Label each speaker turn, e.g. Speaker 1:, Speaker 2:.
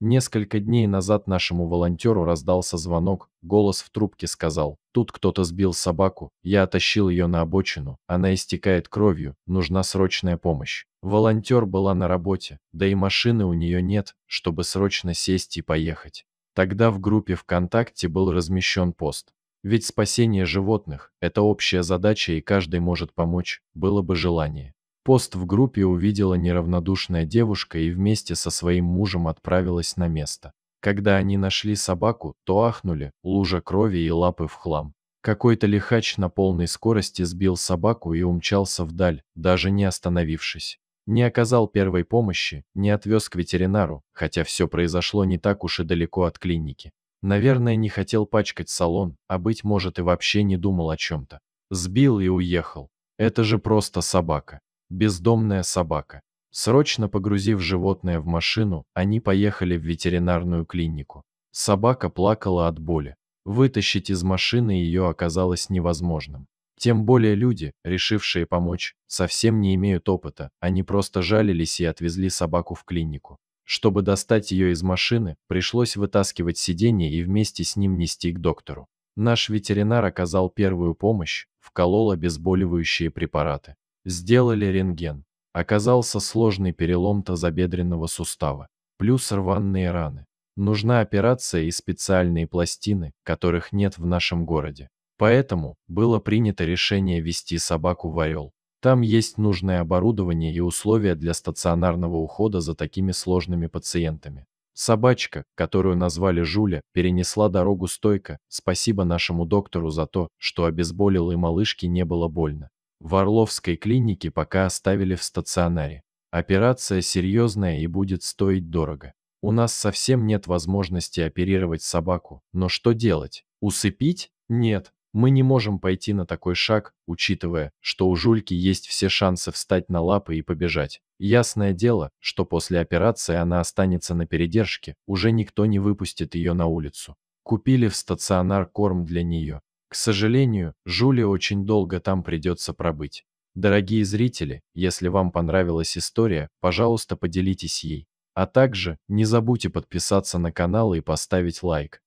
Speaker 1: Несколько дней назад нашему волонтеру раздался звонок, голос в трубке сказал, «Тут кто-то сбил собаку, я оттащил ее на обочину, она истекает кровью, нужна срочная помощь». Волонтер была на работе, да и машины у нее нет, чтобы срочно сесть и поехать. Тогда в группе ВКонтакте был размещен пост. Ведь спасение животных – это общая задача и каждый может помочь, было бы желание. Пост в группе увидела неравнодушная девушка и вместе со своим мужем отправилась на место. Когда они нашли собаку, то ахнули, лужа крови и лапы в хлам. Какой-то лихач на полной скорости сбил собаку и умчался вдаль, даже не остановившись. Не оказал первой помощи, не отвез к ветеринару, хотя все произошло не так уж и далеко от клиники. Наверное, не хотел пачкать салон, а быть может и вообще не думал о чем-то. Сбил и уехал. Это же просто собака бездомная собака. Срочно погрузив животное в машину, они поехали в ветеринарную клинику. Собака плакала от боли. Вытащить из машины ее оказалось невозможным. Тем более люди, решившие помочь, совсем не имеют опыта, они просто жалились и отвезли собаку в клинику. Чтобы достать ее из машины, пришлось вытаскивать сиденье и вместе с ним нести к доктору. Наш ветеринар оказал первую помощь, вколол обезболивающие препараты. Сделали рентген. Оказался сложный перелом тазобедренного сустава, плюс рваные раны. Нужна операция и специальные пластины, которых нет в нашем городе. Поэтому было принято решение вести собаку в Орел. Там есть нужное оборудование и условия для стационарного ухода за такими сложными пациентами. Собачка, которую назвали Жуля, перенесла дорогу стойко, спасибо нашему доктору за то, что обезболил и малышке не было больно в Орловской клинике пока оставили в стационаре. Операция серьезная и будет стоить дорого. У нас совсем нет возможности оперировать собаку, но что делать? Усыпить? Нет, мы не можем пойти на такой шаг, учитывая, что у Жульки есть все шансы встать на лапы и побежать. Ясное дело, что после операции она останется на передержке, уже никто не выпустит ее на улицу. Купили в стационар корм для нее. К сожалению, Жюли очень долго там придется пробыть. Дорогие зрители, если вам понравилась история, пожалуйста, поделитесь ей. А также не забудьте подписаться на канал и поставить лайк.